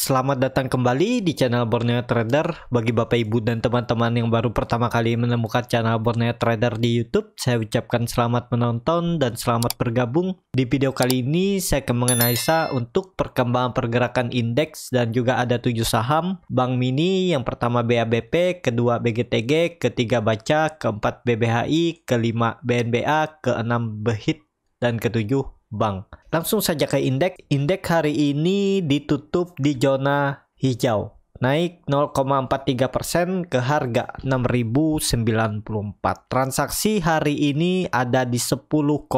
Selamat datang kembali di channel Borneo Trader. Bagi Bapak Ibu dan teman-teman yang baru pertama kali menemukan channel Borneo Trader di YouTube, saya ucapkan selamat menonton dan selamat bergabung. Di video kali ini saya akan menganalisa untuk perkembangan pergerakan indeks dan juga ada tujuh saham Bank Mini yang pertama BABP, kedua BGTG, ketiga Baca, keempat BBHI, kelima BNBA, keenam Behit dan ketujuh bank. Langsung saja ke indeks. Indeks hari ini ditutup di zona hijau. Naik 0,43% ke harga 6.094. Transaksi hari ini ada di 10,9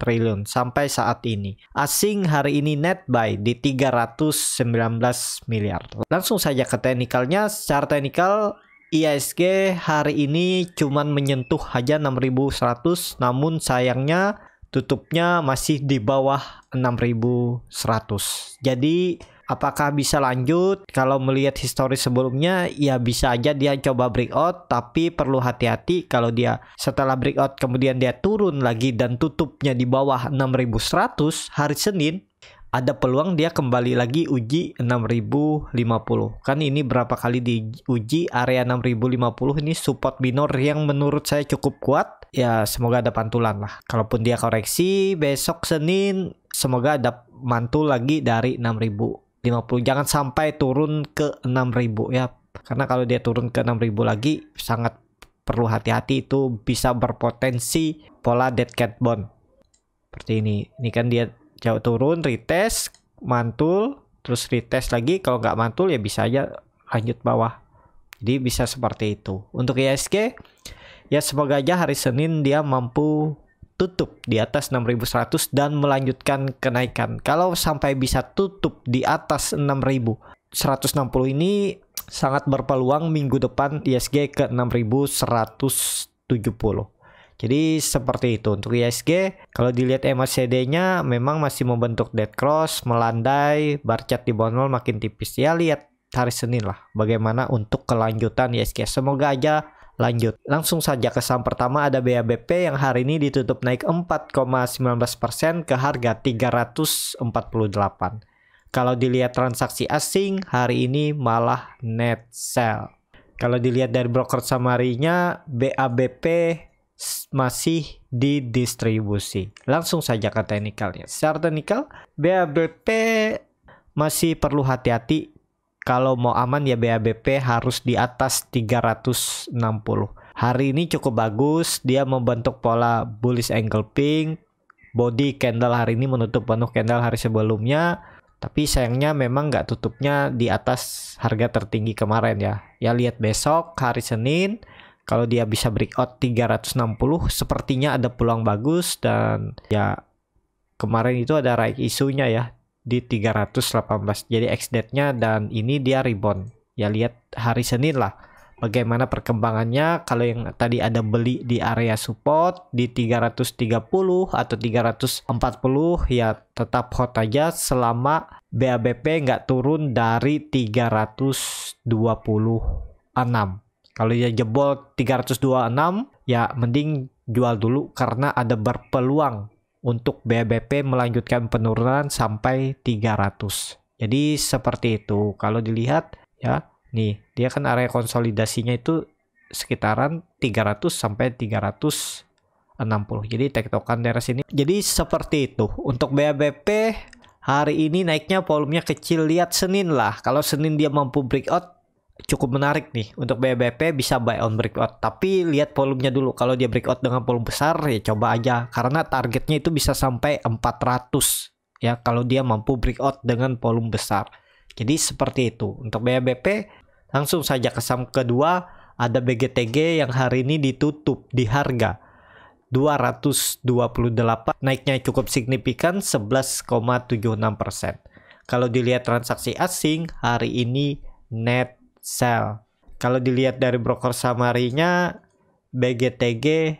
triliun sampai saat ini. Asing hari ini net buy di 319 miliar. Langsung saja ke teknikalnya. Secara teknikal ISG hari ini cuman menyentuh aja 6100 namun sayangnya tutupnya masih di bawah 6100. Jadi apakah bisa lanjut? Kalau melihat histori sebelumnya ya bisa aja dia coba breakout tapi perlu hati-hati kalau dia setelah breakout kemudian dia turun lagi dan tutupnya di bawah 6100 hari Senin ada peluang dia kembali lagi uji 6050 kan ini berapa kali diuji area 6050 ini support minor yang menurut saya cukup kuat ya semoga ada pantulan lah kalaupun dia koreksi besok Senin semoga ada mantul lagi dari 6050 jangan sampai turun ke 6000 ya karena kalau dia turun ke 6000 lagi sangat perlu hati-hati itu bisa berpotensi pola dead cat bond seperti ini ini kan dia jauh turun retest mantul terus retest lagi kalau nggak mantul ya bisa aja lanjut bawah jadi bisa seperti itu untuk ISG ya semoga aja hari Senin dia mampu tutup di atas 6100 dan melanjutkan kenaikan kalau sampai bisa tutup di atas 6000 160 ini sangat berpeluang minggu depan ISG ke 6170 jadi seperti itu untuk ISG. Kalau dilihat MACD-nya memang masih membentuk dead cross, melandai, bar chart di bawah makin tipis. Ya lihat hari Senin lah bagaimana untuk kelanjutan ISG. Semoga aja lanjut. Langsung saja ke saham pertama ada BABP yang hari ini ditutup naik 4,19% ke harga 348. Kalau dilihat transaksi asing hari ini malah net sell. Kalau dilihat dari broker samarinya BABP masih didistribusi. Langsung saja ke teknikalnya. Secara teknikal, BABP masih perlu hati-hati. Kalau mau aman ya BABP harus di atas 360. Hari ini cukup bagus, dia membentuk pola bullish angle pink. Body candle hari ini menutup penuh candle hari sebelumnya. Tapi sayangnya memang nggak tutupnya di atas harga tertinggi kemarin ya. Ya lihat besok hari Senin kalau dia bisa breakout 360 sepertinya ada peluang bagus dan ya kemarin itu ada right isunya ya di 318 jadi x nya dan ini dia rebound ya lihat hari Senin lah bagaimana perkembangannya kalau yang tadi ada beli di area support di 330 atau 340 ya tetap hot aja selama BABP nggak turun dari 326 kalau ya jebol 326 ya mending jual dulu karena ada berpeluang untuk BBP melanjutkan penurunan sampai 300. Jadi seperti itu. Kalau dilihat ya, nih, dia kan area konsolidasinya itu sekitaran 300 sampai 360. Jadi tektokan daerah sini. Jadi seperti itu. Untuk BBP hari ini naiknya volumenya kecil lihat Senin lah. Kalau Senin dia mampu breakout cukup menarik nih untuk BBP bisa buy on breakout tapi lihat volumenya dulu kalau dia breakout dengan volume besar ya coba aja karena targetnya itu bisa sampai 400 ya kalau dia mampu breakout dengan volume besar jadi seperti itu untuk BBP langsung saja ke saham kedua ada BGTG yang hari ini ditutup di harga 228 naiknya cukup signifikan 11,76% kalau dilihat transaksi asing hari ini net sell. Kalau dilihat dari broker samarinya BGTG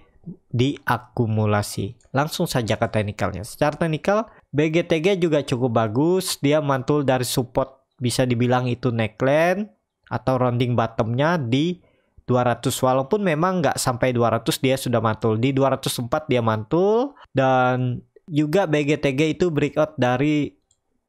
diakumulasi. Langsung saja ke teknikalnya. Secara teknikal BGTG juga cukup bagus, dia mantul dari support bisa dibilang itu neckline atau rounding bottomnya di 200 walaupun memang nggak sampai 200 dia sudah mantul di 204 dia mantul dan juga BGTG itu breakout dari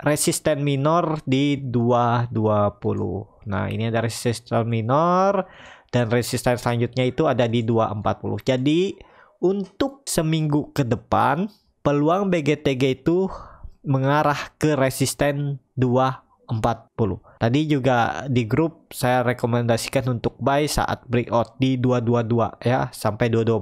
resisten minor di 220 Nah, ini ada resistor minor dan resisten selanjutnya itu ada di 240. Jadi, untuk seminggu ke depan peluang BGTG itu mengarah ke resisten 240. Tadi juga di grup saya rekomendasikan untuk buy saat breakout di 222 ya sampai 220.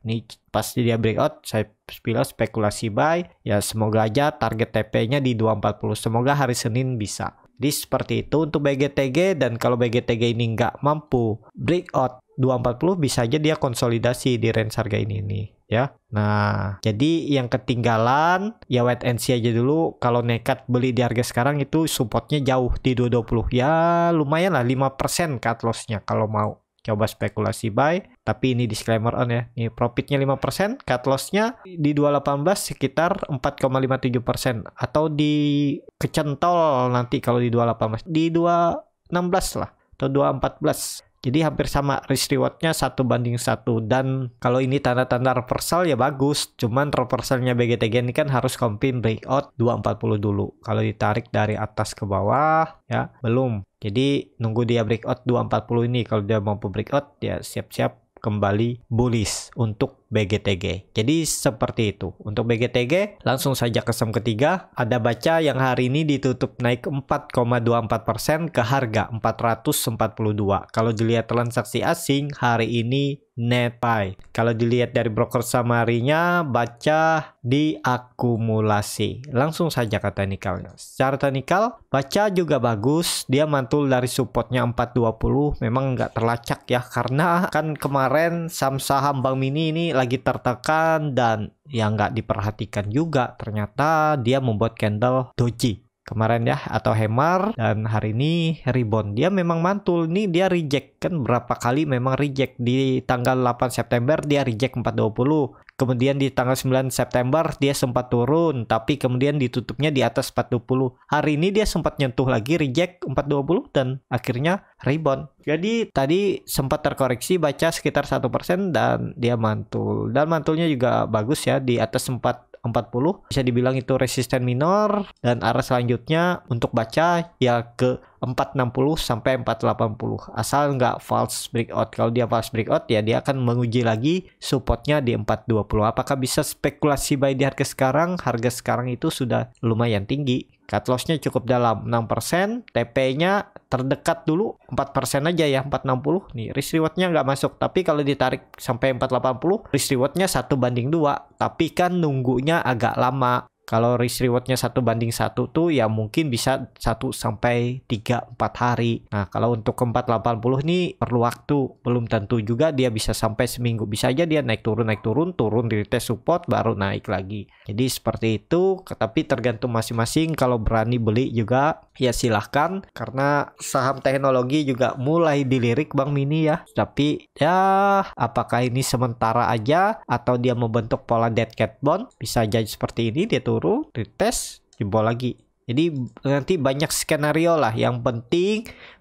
Ini pasti dia breakout saya bilang spekulasi buy ya semoga aja target TP-nya di 240 semoga hari Senin bisa jadi seperti itu untuk BGTG dan kalau BGTG ini nggak mampu breakout 240 bisa aja dia konsolidasi di range harga ini nih ya. Nah, jadi yang ketinggalan ya wait and see aja dulu kalau nekat beli di harga sekarang itu supportnya jauh di 220. Ya lumayan lah 5% cut loss-nya kalau mau coba spekulasi buy tapi ini disclaimer on ya. Ini profitnya 5%, cut lossnya di 2018 sekitar 4,57% atau di kecentol nanti kalau di 2018. Di 2016 lah atau 2014. Jadi hampir sama risk rewardnya satu banding satu dan kalau ini tanda-tanda reversal ya bagus. Cuman reversalnya BGTG ini kan harus confirm breakout 240 dulu. Kalau ditarik dari atas ke bawah ya belum. Jadi nunggu dia breakout 240 ini kalau dia mampu breakout ya siap-siap kembali bullish untuk BGTG. Jadi seperti itu. Untuk BGTG langsung saja ke saham ketiga. Ada baca yang hari ini ditutup naik 4,24% ke harga 442. Kalau dilihat transaksi asing hari ini net buy. Kalau dilihat dari broker samarinya baca diakumulasi. Langsung saja ke teknikalnya. Secara teknikal baca juga bagus. Dia mantul dari supportnya 420. Memang nggak terlacak ya karena kan kemarin saham-saham Bank Mini ini lagi tertekan dan yang nggak diperhatikan juga ternyata dia membuat candle doji kemarin ya atau hammer dan hari ini rebound dia memang mantul nih dia reject kan berapa kali memang reject di tanggal 8 September dia reject 420 Kemudian di tanggal 9 September dia sempat turun tapi kemudian ditutupnya di atas 420. Hari ini dia sempat nyentuh lagi reject 420 dan akhirnya rebound. Jadi tadi sempat terkoreksi baca sekitar 1% dan dia mantul. Dan mantulnya juga bagus ya di atas 4 40 bisa dibilang itu resisten minor dan arah selanjutnya untuk baca ya ke 460 sampai 480 asal nggak false breakout kalau dia false breakout ya dia akan menguji lagi supportnya di 420 apakah bisa spekulasi buy di harga sekarang harga sekarang itu sudah lumayan tinggi cut lossnya cukup dalam 6% TP-nya terdekat dulu 4% aja ya 460 nih risk rewardnya nggak masuk tapi kalau ditarik sampai 480 risk rewardnya satu banding dua tapi kan nunggunya agak lama kalau risk rewardnya satu banding satu tuh ya mungkin bisa satu sampai tiga empat hari. Nah, kalau untuk ke 480 nih perlu waktu, belum tentu juga dia bisa sampai seminggu. Bisa aja dia naik turun naik turun, turun di tes support baru naik lagi. Jadi seperti itu, tapi tergantung masing-masing kalau berani beli juga ya silahkan karena saham teknologi juga mulai dilirik Bang Mini ya. Tapi ya apakah ini sementara aja atau dia membentuk pola dead cat bond bisa jadi seperti ini dia turun peluru, dites, jebol lagi. Jadi nanti banyak skenario lah. Yang penting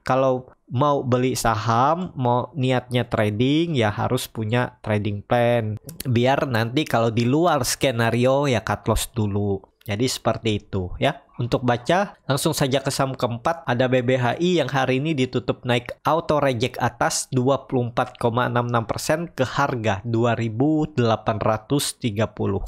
kalau mau beli saham, mau niatnya trading ya harus punya trading plan. Biar nanti kalau di luar skenario ya cut loss dulu. Jadi seperti itu ya. Untuk baca, langsung saja ke saham keempat, ada BBHI yang hari ini ditutup naik auto reject atas 24,66% ke harga 2830.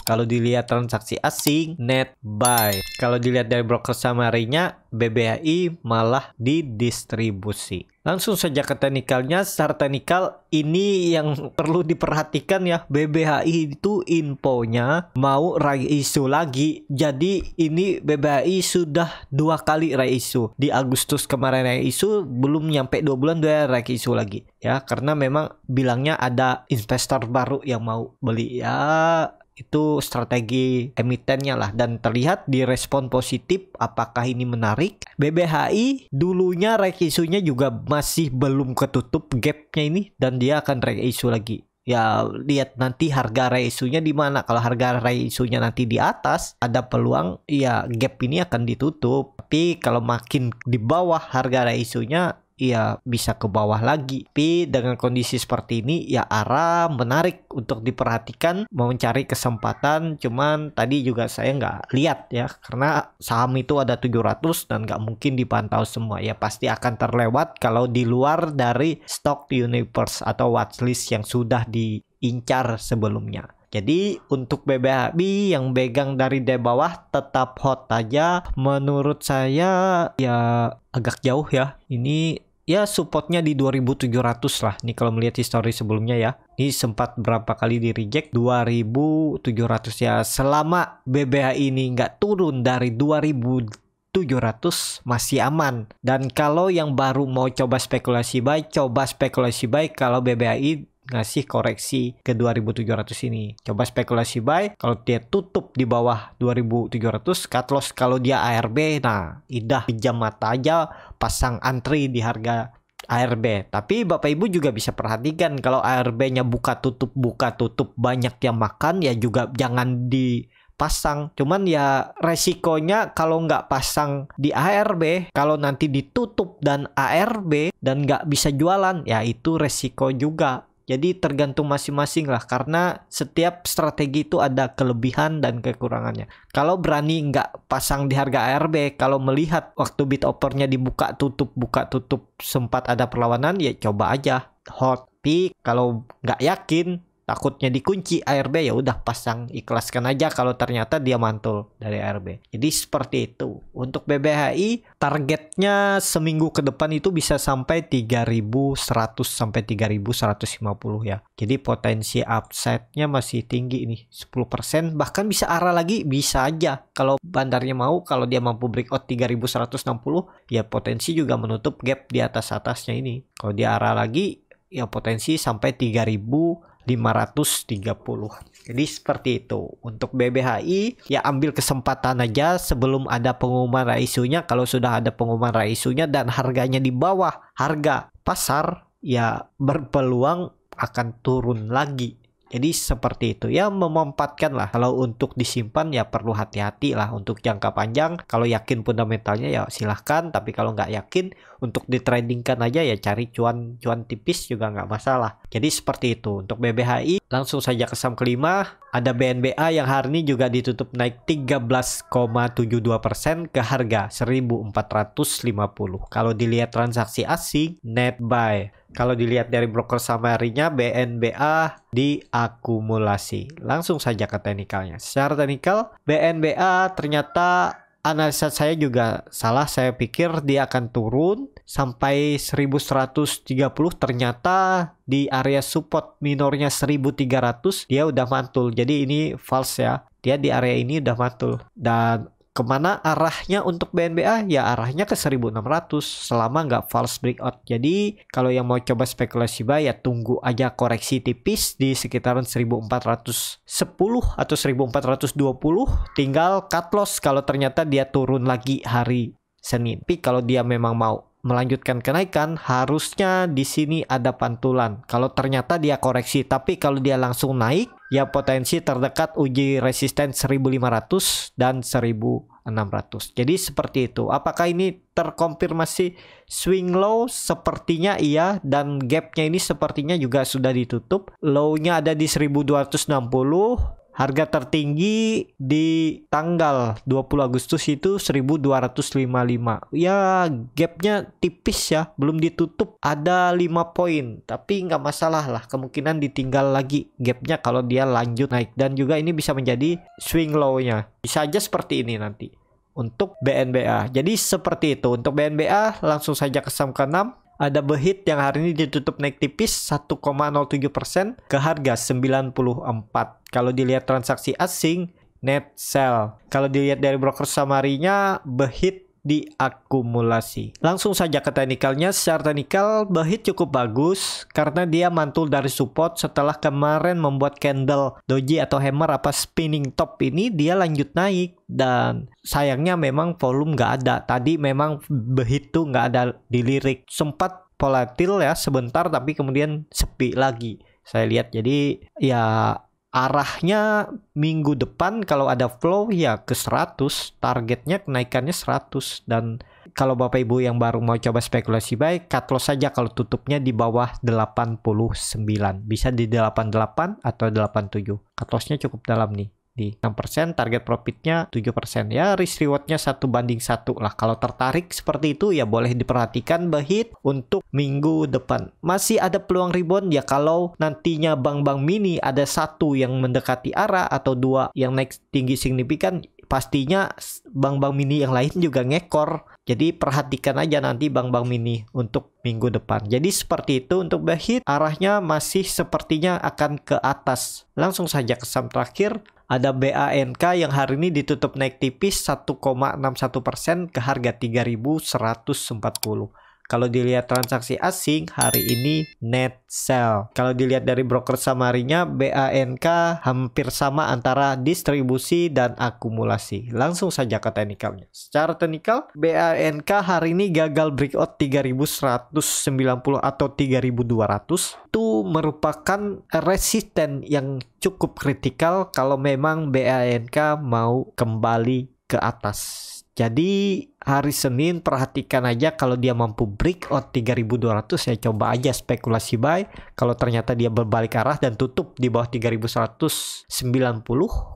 Kalau dilihat transaksi asing, net buy. Kalau dilihat dari broker samarinya, BBHI malah didistribusi. Langsung saja ke teknikalnya, secara teknikal ini yang perlu diperhatikan ya, BBHI itu infonya mau isu lagi. Jadi ini BBHI sudah dua kali reisu di Agustus kemarin reisu belum nyampe dua bulan dia reisu lagi ya karena memang bilangnya ada investor baru yang mau beli ya itu strategi emitennya lah dan terlihat di respon positif apakah ini menarik BBHI dulunya rekisunya nya juga masih belum ketutup gapnya ini dan dia akan rekisu lagi ya lihat nanti harga reisunya di mana kalau harga reisunya nanti di atas ada peluang ya gap ini akan ditutup tapi kalau makin di bawah harga reisunya ya bisa ke bawah lagi. Tapi dengan kondisi seperti ini ya arah menarik untuk diperhatikan mau mencari kesempatan cuman tadi juga saya nggak lihat ya karena saham itu ada 700 dan nggak mungkin dipantau semua ya pasti akan terlewat kalau di luar dari stock universe atau watchlist yang sudah diincar sebelumnya. Jadi untuk BBHB yang pegang dari dari bawah tetap hot aja menurut saya ya agak jauh ya. Ini ya supportnya di 2700 lah nih kalau melihat histori sebelumnya ya ini sempat berapa kali di reject 2700 ya selama BBH ini nggak turun dari 2000 700 masih aman. Dan kalau yang baru mau coba spekulasi baik, coba spekulasi baik kalau BBI ngasih koreksi ke 2700 ini. Coba spekulasi buy kalau dia tutup di bawah 2700 cut loss kalau dia ARB nah idah pinjam mata aja pasang antri di harga ARB. Tapi Bapak Ibu juga bisa perhatikan kalau ARB-nya buka tutup buka tutup banyak yang makan ya juga jangan di pasang. Cuman ya resikonya kalau nggak pasang di ARB, kalau nanti ditutup dan ARB dan nggak bisa jualan, ya itu resiko juga. Jadi tergantung masing-masing lah karena setiap strategi itu ada kelebihan dan kekurangannya. Kalau berani nggak pasang di harga ARB, kalau melihat waktu bit opernya dibuka tutup buka tutup sempat ada perlawanan ya coba aja hot pick. Kalau nggak yakin takutnya dikunci ARB ya udah pasang ikhlaskan aja kalau ternyata dia mantul dari ARB jadi seperti itu untuk BBHI targetnya seminggu ke depan itu bisa sampai 3100 sampai 3150 ya jadi potensi upside-nya masih tinggi nih 10% bahkan bisa arah lagi bisa aja kalau bandarnya mau kalau dia mampu breakout 3160 ya potensi juga menutup gap di atas atasnya ini kalau dia arah lagi ya potensi sampai 3000 530. Jadi seperti itu. Untuk BBHI ya ambil kesempatan aja sebelum ada pengumuman raisunya. Kalau sudah ada pengumuman raisunya dan harganya di bawah harga pasar ya berpeluang akan turun lagi jadi seperti itu ya memompatkan lah. Kalau untuk disimpan ya perlu hati-hati lah untuk jangka panjang. Kalau yakin fundamentalnya ya silahkan. Tapi kalau nggak yakin untuk ditradingkan aja ya cari cuan-cuan tipis juga nggak masalah. Jadi seperti itu untuk BBHI. Langsung saja ke saham kelima. Ada BNBA yang hari ini juga ditutup naik 13,72% ke harga 1450. Kalau dilihat transaksi asing net buy kalau dilihat dari broker summary-nya BNBA diakumulasi. Langsung saja ke teknikalnya. Secara teknikal BNBA ternyata analisa saya juga salah. Saya pikir dia akan turun sampai 1130 ternyata di area support minornya 1300 dia udah mantul. Jadi ini false ya. Dia di area ini udah mantul dan kemana arahnya untuk BNBA? Ya arahnya ke 1600 selama nggak false breakout. Jadi kalau yang mau coba spekulasi buy ya tunggu aja koreksi tipis di sekitaran 1410 atau 1420 tinggal cut loss kalau ternyata dia turun lagi hari Senin. Tapi kalau dia memang mau melanjutkan kenaikan, harusnya di sini ada pantulan. Kalau ternyata dia koreksi, tapi kalau dia langsung naik, ya potensi terdekat uji resisten 1500 dan 1600. Jadi seperti itu. Apakah ini terkonfirmasi swing low? Sepertinya iya dan gapnya ini sepertinya juga sudah ditutup. Low-nya ada di 1260 Harga tertinggi di tanggal 20 Agustus itu 1255. Ya gapnya tipis ya, belum ditutup. Ada 5 poin, tapi nggak masalah lah. Kemungkinan ditinggal lagi gapnya kalau dia lanjut naik. Dan juga ini bisa menjadi swing low-nya. Bisa aja seperti ini nanti untuk BNBA. Jadi seperti itu. Untuk BNBA langsung saja ke saham ke-6 ada behit yang hari ini ditutup naik tipis 1,07% ke harga 94. Kalau dilihat transaksi asing, net sell. Kalau dilihat dari broker samarinya, behit diakumulasi. Langsung saja ke teknikalnya, secara teknikal Bahit cukup bagus karena dia mantul dari support setelah kemarin membuat candle doji atau hammer apa spinning top ini dia lanjut naik dan sayangnya memang volume nggak ada. Tadi memang Bahit tuh nggak ada dilirik. Sempat volatil ya sebentar tapi kemudian sepi lagi. Saya lihat jadi ya arahnya minggu depan kalau ada flow ya ke 100 targetnya kenaikannya 100 dan kalau Bapak Ibu yang baru mau coba spekulasi baik cut loss saja kalau tutupnya di bawah 89 bisa di 88 atau 87 cut lossnya cukup dalam nih di 6%, target profitnya 7%. Ya, risk rewardnya satu banding satu lah. Kalau tertarik seperti itu ya boleh diperhatikan bahit untuk minggu depan. Masih ada peluang rebound ya kalau nantinya bank-bank mini ada satu yang mendekati arah atau dua yang naik tinggi signifikan pastinya bank-bank mini yang lain juga ngekor jadi perhatikan aja nanti bank-bank mini untuk minggu depan. Jadi seperti itu untuk behit arahnya masih sepertinya akan ke atas. Langsung saja ke saham terakhir ada BANK yang hari ini ditutup naik tipis 1,61% ke harga 3140. Kalau dilihat transaksi asing hari ini net sell. Kalau dilihat dari broker samarinya BANK hampir sama antara distribusi dan akumulasi. Langsung saja ke teknikalnya. Secara teknikal BANK hari ini gagal breakout 3190 atau 3200 itu merupakan resisten yang cukup kritikal kalau memang BANK mau kembali ke atas jadi hari Senin perhatikan aja kalau dia mampu break out 3200 saya coba aja spekulasi buy. Kalau ternyata dia berbalik arah dan tutup di bawah 3190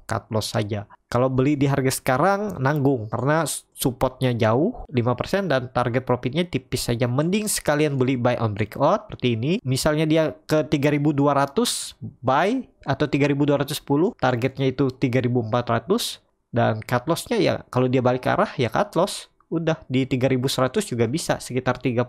cut loss saja. Kalau beli di harga sekarang nanggung karena supportnya jauh 5% dan target profitnya tipis saja. Mending sekalian beli buy on break out seperti ini. Misalnya dia ke 3200 buy atau 3210 targetnya itu 3400 dan cut lossnya ya kalau dia balik arah ya cut loss udah di 3100 juga bisa sekitar 3%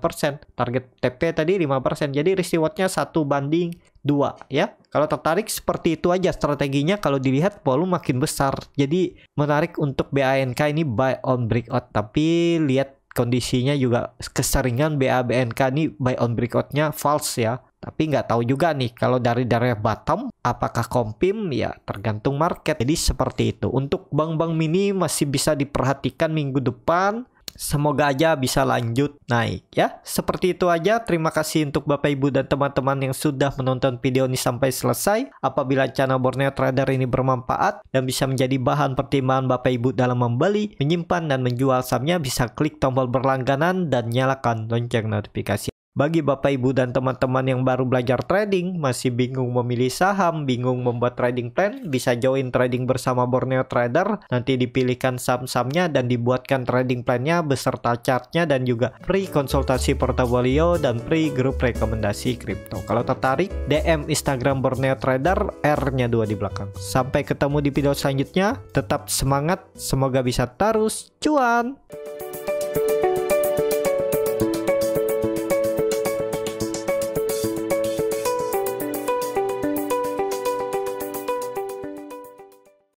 target TP tadi 5% jadi risk rewardnya satu banding dua ya kalau tertarik seperti itu aja strateginya kalau dilihat volume makin besar jadi menarik untuk BANK ini buy on breakout tapi lihat kondisinya juga keseringan BABNK ini buy on breakoutnya false ya. Tapi nggak tahu juga nih kalau dari daerah bottom apakah kompim ya tergantung market. Jadi seperti itu. Untuk bank-bank mini masih bisa diperhatikan minggu depan Semoga aja bisa lanjut naik ya. Seperti itu aja. Terima kasih untuk Bapak Ibu dan teman-teman yang sudah menonton video ini sampai selesai. Apabila channel Borneo Trader ini bermanfaat dan bisa menjadi bahan pertimbangan Bapak Ibu dalam membeli, menyimpan, dan menjual sahamnya bisa klik tombol berlangganan dan nyalakan lonceng notifikasi. Bagi Bapak Ibu dan teman-teman yang baru belajar trading, masih bingung memilih saham, bingung membuat trading plan, bisa join trading bersama Borneo Trader. Nanti dipilihkan saham-sahamnya dan dibuatkan trading plannya beserta chartnya dan juga free konsultasi portofolio dan free grup rekomendasi kripto. Kalau tertarik, DM Instagram Borneo Trader, R-nya dua di belakang. Sampai ketemu di video selanjutnya, tetap semangat, semoga bisa terus cuan!